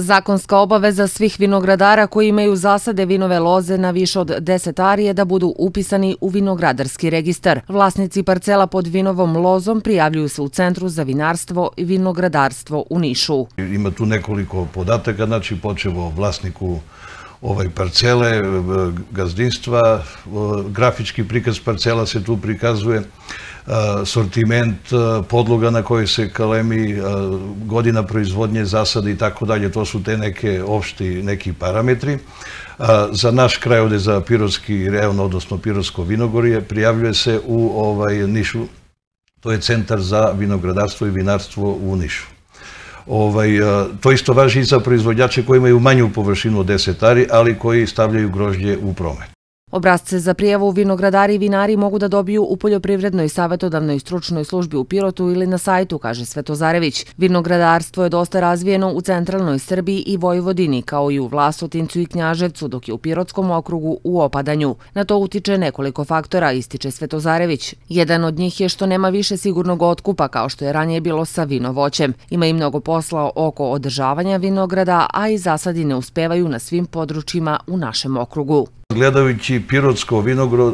Zakonska obaveza svih vinogradara koji imaju zasade vinove loze na više od 10 arije da budu upisani u vinogradarski registar. Vlasnici parcela pod vinovom lozom prijavljuju se u Centru za vinarstvo i vinogradarstvo u Nišu. Ima tu nekoliko podataka, znači počevo vlasniku ovaj, parcele, eh, gazdinstva, eh, grafički prikaz parcela se tu prikazuje, eh, sortiment podloga na kojoj se kalemi, godina proizvodnje, zasada i tako dalje, to su te neke opšti neki parametri. Za naš kraj ovde, za Pirotski reon, odnosno Pirotsko vinogorje, prijavljuje se u ovaj, Nišu, to je centar za vinogradarstvo i vinarstvo u Nišu. Ovaj, to isto važi i za proizvodjače koji imaju manju površinu od 10 ari, ali koji stavljaju grožđe u promet. Obrazce za prijavu vinogradari i vinari mogu da dobiju u Poljoprivrednoj savjetodavnoj stručnoj službi u Pirotu ili na sajtu, kaže Svetozarević. Vinogradarstvo je dosta razvijeno u centralnoj Srbiji i Vojvodini, kao i u Vlasotincu i Knjaževcu, dok je u Pirotskom okrugu u opadanju. Na to utiče nekoliko faktora, ističe Svetozarević. Jedan od njih je što nema više sigurnog otkupa, kao što je ranije bilo sa vinovoćem. Ima i mnogo posla oko održavanja vinograda, a i zasadi ne uspevaju na svim područjima u našem okrugu gledajući Pirotsko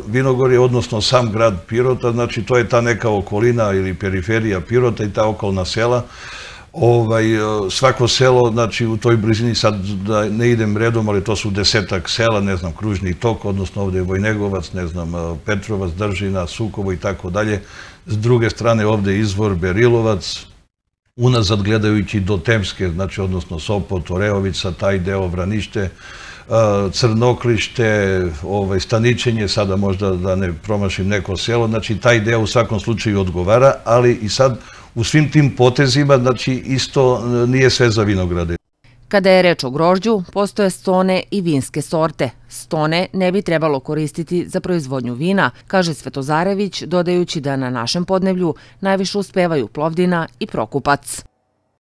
vinogorje, odnosno sam grad Pirota, znači to je ta neka okolina ili periferija Pirota i ta okolna sela, ovaj, e, svako selo, znači u toj blizini, sad da ne idem redom, ali to su desetak sela, ne znam, Kružni tok, odnosno ovdje je Vojnegovac, ne znam, e, Petrovac, Držina, Sukovo i tako dalje. S druge strane ovdje je izvor Berilovac, unazad gledajući do Temske, znači odnosno Sopot, Oreovica, taj deo Vranište, Crnoklište, ovaj, Staničenje, sada možda da ne promašim neko selo, znači taj deo u svakom slučaju odgovara, ali i sad u svim tim potezima, znači isto e, nije sve za vinograde. Kada je reč o grožđu, postoje stone i vinske sorte. Stone ne bi trebalo koristiti za proizvodnju vina, kaže Svetozarević, dodajući da na našem podnevlju najviše uspevaju plovdina i prokupac.